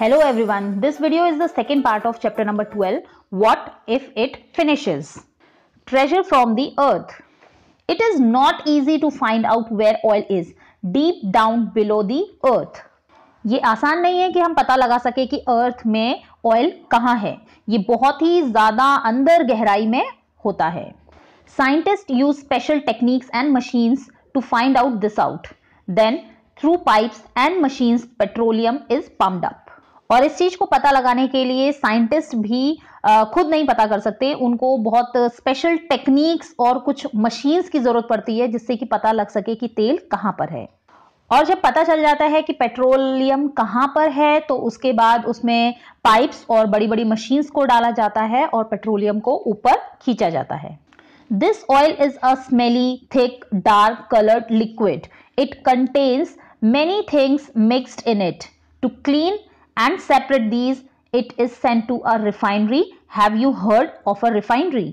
Hello everyone this video is the second part of chapter number twelve what if it finishes treasure from the earth it is not easy to find out where oil is deep down below the earth ये आसान नहीं है कि हम पता लगा सके कि अर्थ में ऑयल कहाँ है ये बहुत ही ज्यादा अंदर गहराई में होता है scientist use special techniques and machines to find out this out then through pipes and machines petroleum is pumped up और इस चीज को पता लगाने के लिए साइंटिस्ट भी खुद नहीं पता कर सकते उनको बहुत स्पेशल टेक्निक्स और कुछ मशीन्स की जरूरत पड़ती है जिससे कि पता लग सके कि तेल कहाँ पर है और जब पता चल जाता है कि पेट्रोलियम कहाँ पर है तो उसके बाद उसमें पाइप्स और बड़ी बड़ी मशीन्स को डाला जाता है और पेट्रोलियम को ऊपर खींचा जाता है this oil is a smelly thick dark coloured liquid it contains many things mixed in it to clean and separate these it is sent to a refinery have you heard of a refinery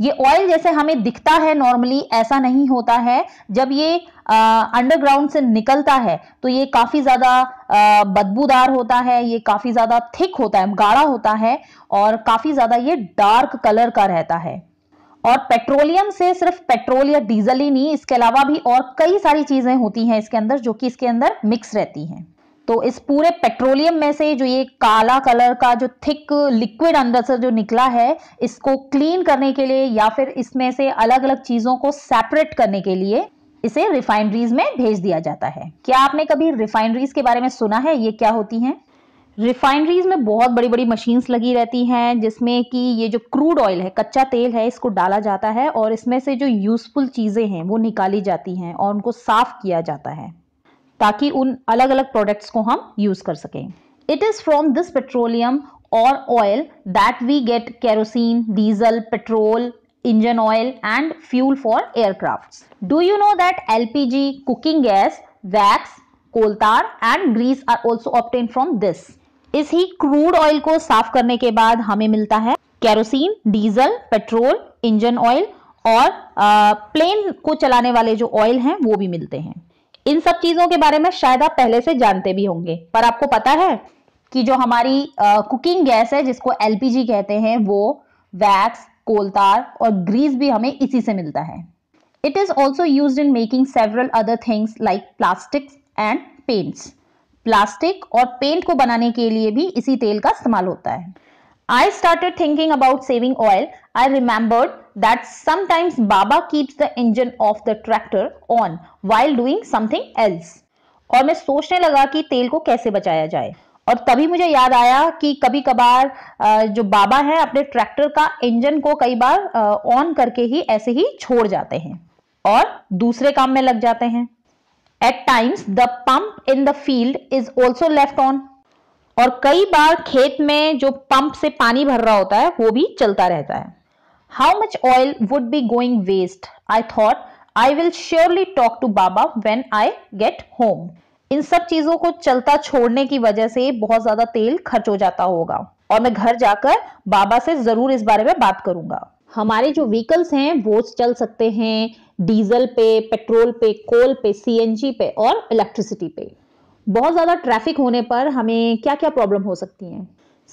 ये oil जैसे हमें दिखता है normally ऐसा नहीं होता है जब ये अंडरग्राउंड से निकलता है तो ये काफ़ी ज़्यादा बदबूदार होता है ये काफ़ी ज़्यादा थिक होता है गाढ़ा होता है और काफ़ी ज़्यादा ये डार्क कलर का रहता है और पेट्रोलियम से सिर्फ पेट्रोल या डीजल ही नहीं इसके अलावा भी और कई सारी चीज़ें होती हैं इसके अंदर जो कि इसके अंदर मिक्स रहती हैं तो इस पूरे पेट्रोलियम में से जो ये काला कलर का जो थिक लिक्विड अंदर से जो निकला है इसको क्लीन करने के लिए या फिर इसमें से अलग अलग चीज़ों को सेपरेट करने के लिए इसे रिफाइनरीज में भेज दिया जाता है क्या आपने कभी रिफाइनरीज के बारे में सुना है ये क्या होती हैं रिफाइनरीज में बहुत बड़ी बड़ी मशीन्स लगी रहती हैं जिसमें कि ये जो क्रूड ऑयल है कच्चा तेल है इसको डाला जाता है और इसमें से जो यूज़फुल चीज़ें हैं वो निकाली जाती हैं और उनको साफ़ किया जाता है ताकि उन अलग अलग प्रोडक्ट्स को हम यूज़ कर सकें it is from this petroleum और oil that we get kerosene diesel petrol engine oil and fuel for aircraft do you know that L P G cooking gas wax coal tar and grease are also obtained from this इस ही crude oil को साफ करने के बाद हमें मिलता है kerosene diesel petrol engine oil और प्लेन को चलाने वाले जो ऑयल हैं वो भी मिलते हैं इन सब चीजों के बारे में शायद आप पहले से जानते भी होंगे पर आपको पता है कि जो हमारी आ, कुकिंग गैस है जिसको एलपीजी कहते हैं वो वैक्स कोलतार और ग्रीस भी हमें इसी से मिलता है it is also use in making several other things like plastics and paints plastic और पेंट को बनाने के लिए भी इसी तेल का इस्तेमाल होता है I started thinking about saving oil. I remembered that sometimes Baba keeps the engine of the tractor on while doing something else. और मैं सोचने लगा कि तेल को कैसे बचाया जाए और तभी मुझे याद आया कि कभी कभार जो बाबा हैं अपने ट्रैक्टर का इंजन को कई बार ऑन करके ही ऐसे ही छोड़ जाते हैं और दूसरे काम में लग जाते हैं at times the pump in the field is also left on और कई बार खेत में जो पंप से पानी भर रहा होता है वो भी चलता रहता है how much oil would be going waste I thought I will surely talk to Baba when I get home इन सब चीजों को चलता छोड़ने की वजह से बहुत ज्यादा तेल खर्च हो जाता होगा और मैं घर जाकर बाबा से जरूर इस बारे में बात करूंगा हमारे जो व्हीकल्स हैं वो चल सकते हैं डीजल पे पेट्रोल पे कोल पे सीएनजी पे और इलेक्ट्रिसिटी पे बहुत ज़्यादा ट्रैफिक होने पर हमें क्या क्या प्रॉब्लम हो सकती हैं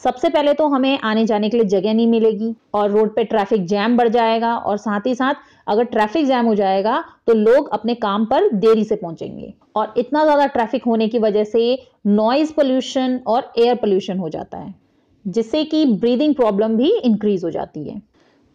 सबसे पहले तो हमें आने जाने के लिए जगह नहीं मिलेगी और रोड पे ट्रैफिक जैम बढ़ जाएगा और साथ ही साथ अगर ट्रैफिक जैम हो जाएगा तो लोग अपने काम पर देरी से पहुंचेंगे और इतना ज़्यादा ट्रैफिक होने की वजह से नॉइज़ पोल्यूशन और एयर पोल्यूशन हो जाता है जिससे कि ब्रीदिंग प्रॉब्लम भी इंक्रीज हो जाती है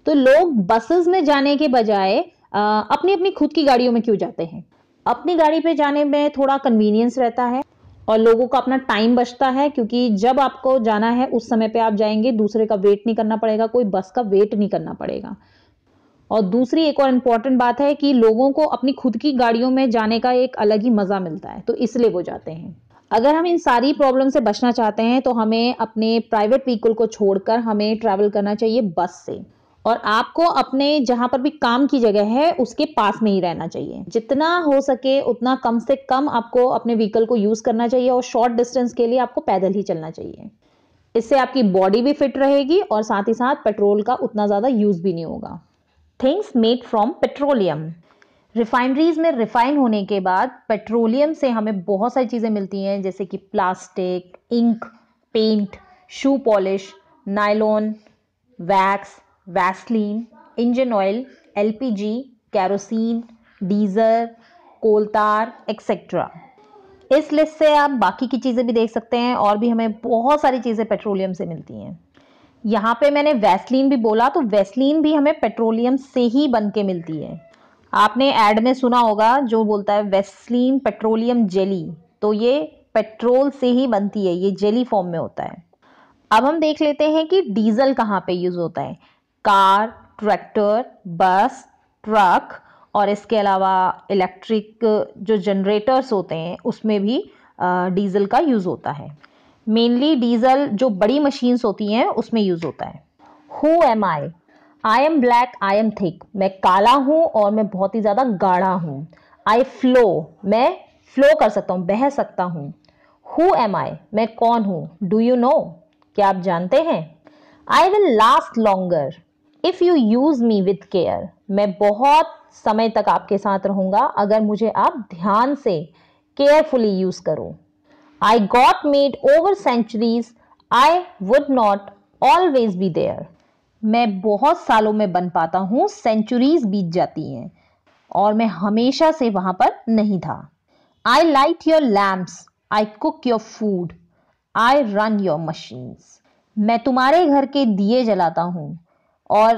तो लोग बसेस में जाने के बजाय अपनी अपनी खुद की गाड़ियों में क्यों जाते हैं अपनी गाड़ी पे जाने में थोड़ा कन्वीनियंस रहता है और लोगों का अपना टाइम बचता है क्योंकि जब आपको जाना है उस समय पे आप जाएंगे दूसरे का वेट नहीं करना पड़ेगा कोई बस का वेट नहीं करना पड़ेगा और दूसरी एक और इम्पॉर्टेंट बात है कि लोगों को अपनी खुद की गाड़ियों में जाने का एक अलग ही मज़ा मिलता है तो इसलिए वो जाते हैं अगर हम इन सारी प्रॉब्लम से बचना चाहते हैं तो हमें अपने प्राइवेट व्हीकल को छोड़कर हमें ट्रैवल करना चाहिए बस से और आपको अपने जहां पर भी काम की जगह है उसके पास में ही रहना चाहिए जितना हो सके उतना कम से कम आपको अपने व्हीकल को यूज करना चाहिए और शॉर्ट डिस्टेंस के लिए आपको पैदल ही चलना चाहिए इससे आपकी बॉडी भी फिट रहेगी और साथ ही साथ पेट्रोल का उतना ज़्यादा यूज भी नहीं होगा things made from petroleum refineries में रिफाइन होने के बाद पेट्रोलियम से हमें बहुत सारी चीज़ें मिलती हैं जैसे कि plastic ink paint shoe polish nylon wax Vaseline engine oil LPG kerosene diesel coal tar etcetera इस लिस्ट से आप बाकी की चीज़ें भी देख सकते हैं और भी हमें बहुत सारी चीज़ें पेट्रोलियम से मिलती हैं यहाँ पे मैंने वैसलीन भी बोला तो वैसलीन भी हमें पेट्रोलियम से ही बन के मिलती है आपने एड में सुना होगा जो बोलता है वैसलीन पेट्रोलियम जेली तो ये पेट्रोल से ही बनती है ये जेली फॉर्म में होता है अब हम देख लेते हैं कि डीजल कहाँ पे यूज़ होता है कार ट्रैक्टर बस ट्रक और इसके अलावा इलेक्ट्रिक जो जनरेटर्स होते हैं उसमें भी डीज़ल का यूज़ होता है मेनली डीज़ल जो बड़ी मशीन्स होती हैं उसमें यूज़ होता है who am I I am black I am thick मैं काला हूँ और मैं बहुत ही ज़्यादा गाढ़ा हूँ आई फ्लो मैं फ्लो कर सकता हूँ बह सकता हूँ हु एम आई मैं कौन हूँ डू यू नो क्या आप जानते हैं I will last longer if you use me with care मैं बहुत समय तक आपके साथ रहूँगा अगर मुझे आप ध्यान से केयरफुली यूज़ करो I got made over centuries I would not always be there मैं बहुत सालों में बन पाता हूँ सेंचुरीज बीत जाती हैं और मैं हमेशा से वहाँ पर नहीं था I light your lamps I cook your food I run your machines मैं तुम्हारे घर के दिए जलाता हूँ और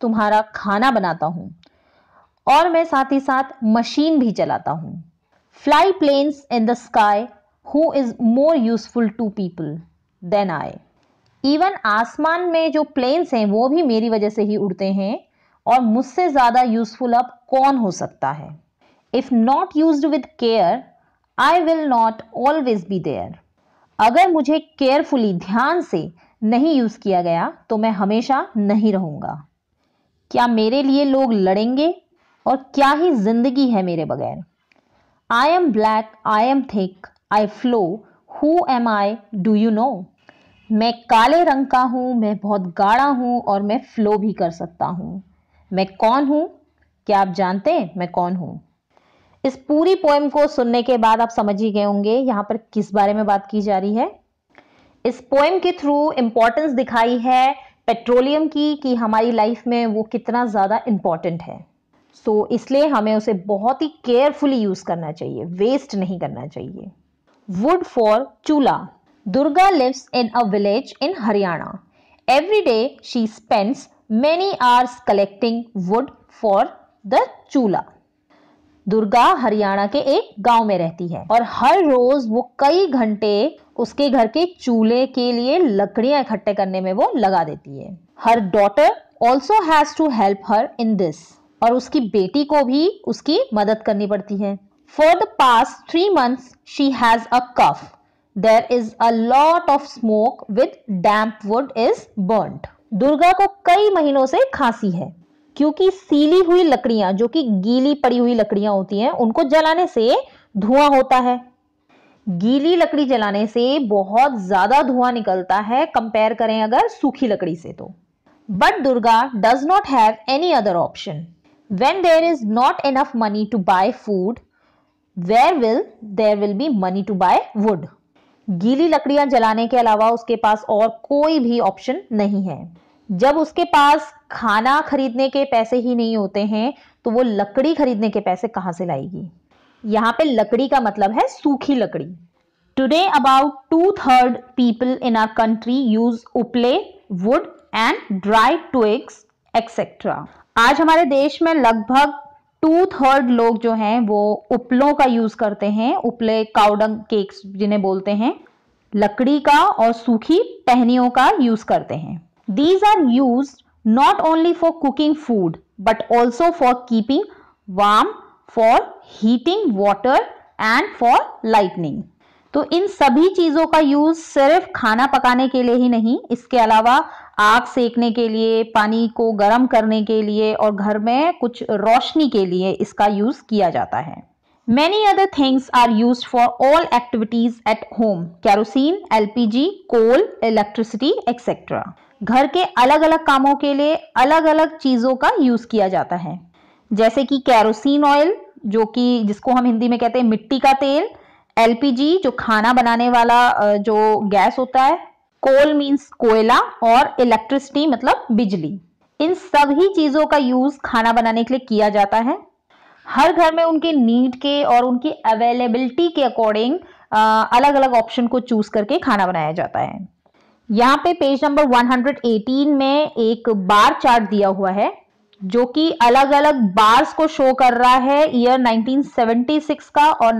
तुम्हारा खाना बनाता हूँ और मैं साथ ही साथ मशीन भी चलाता हूँ fly planes in the sky who is more useful to people than I even आसमान में जो प्लेन्स हैं वो भी मेरी वजह से ही उड़ते हैं और मुझसे ज़्यादा यूजफुल अब कौन हो सकता है if not use with care I will not always be there अगर मुझे केयरफुली ध्यान से नहीं यूज़ किया गया तो मैं हमेशा नहीं रहूँगा क्या मेरे लिए लोग लड़ेंगे और क्या ही जिंदगी है मेरे बगैर I am black I am thick I flow who am I do you know मैं काले रंग का हूँ मैं बहुत गाढ़ा हूँ और मैं फ्लो भी कर सकता हूँ मैं कौन हूँ क्या आप जानते हैं मैं कौन हूँ इस पूरी पोएम को सुनने के बाद आप समझ ही गए होंगे यहाँ पर किस बारे में बात की जा रही है इस पोएम के थ्रू इम्पोर्टेंस दिखाई है पेट्रोलियम की कि हमारी लाइफ में वो कितना ज़्यादा इम्पॉर्टेंट है सो so, इसलिए हमें उसे बहुत ही केयरफुली यूज़ करना चाहिए वेस्ट नहीं करना चाहिए wood for chulha Durga lives in a village in Haryana every day she spends many hours collecting wood for the chulha Durga Haryana के एक गांव में रहती है और हर रोज वो कई घंटे उसके घर के चूल्हे के लिए लकड़ियां इकट्ठे करने में वो लगा देती है her daughter also has to help her in this और उसकी बेटी को भी उसकी मदद करनी पड़ती है for the past three months she has a cough there is a lot of smoke with damp wood is burn Durga को कई महीनों से खांसी है क्योंकि सीली हुई लकड़ियां जो कि गीली पड़ी हुई लकड़ियां होती हैं उनको जलाने से धुआं होता है गीली लकड़ी जलाने से बहुत ज्यादा धुआं निकलता है कंपेयर करें अगर सूखी लकड़ी से तो but Durga does not have any other option when there is not enough money to buy food where will there will be money to buy wood गीली लकड़ियां जलाने के अलावा उसके पास और कोई भी ऑप्शन नहीं है जब उसके पास खाना खरीदने के पैसे ही नहीं होते हैं तो वो लकड़ी खरीदने के पैसे कहाँ से लाएगी यहाँ पे लकड़ी का मतलब है सूखी लकड़ी today about two third people in our country use uple wood and dry twigs etcetera आज हमारे देश में लगभग टू थर्ड लोग जो हैं वो उपलों का यूज करते हैं उपले काउडंग केक्स जिन्हें बोलते हैं लकड़ी का और सूखी टहनियों का यूज करते हैं these are use not only for cooking food but also for keeping warm, for heating water and for lightning. तो इन सभी चीज़ों का यूज़ सिर्फ खाना पकाने के लिए ही नहीं इसके अलावा आग सेकने के लिए पानी को गर्म करने के लिए और घर में कुछ रोशनी के लिए इसका यूज़ किया जाता है Many other things are used for all activities at home. kerosene, LPG, coal, electricity, etc. घर के अलग अलग कामों के लिए अलग अलग चीज़ों का यूज़ किया जाता है जैसे कि कैरोसिन ऑयल जो कि जिसको हम हिंदी में कहते हैं मिट्टी का तेल एलपीजी जो खाना बनाने वाला जो गैस होता है कोल मीन्स कोयला और इलेक्ट्रिसिटी मतलब बिजली इन सभी चीज़ों का यूज़ खाना बनाने के लिए किया जाता है हर घर में उनके नीड के और उनकी अवेलेबिलिटी के अकॉर्डिंग अलग अलग ऑप्शन को चूज करके खाना बनाया जाता है यहाँ पे पेज नंबर 118 में एक बार चार्ट दिया हुआ है जो कि अलग अलग बार्स को शो कर रहा है ईयर 1976 का और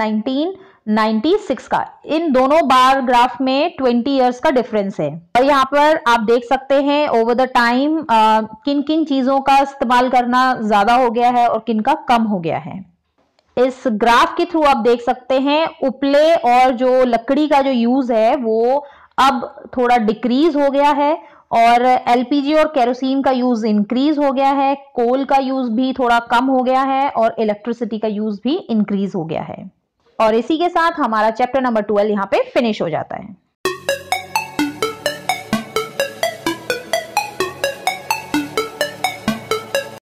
96 का इन दोनों बार ग्राफ में 20 इयर्स का डिफरेंस है और यहाँ पर आप देख सकते हैं ओवर द टाइम किन किन चीजों का इस्तेमाल करना ज्यादा हो गया है और किन का कम हो गया है इस ग्राफ के थ्रू आप देख सकते हैं उपले और जो लकड़ी का जो यूज है वो अब थोड़ा डिक्रीज हो गया है और एलपीजी और कैरोसिन का यूज इंक्रीज हो गया है कोल का यूज भी थोड़ा कम हो गया है और इलेक्ट्रिसिटी का यूज भी इंक्रीज हो गया है और इसी के साथ हमारा चैप्टर नंबर ट्वेल्व यहाँ पे फिनिश हो जाता है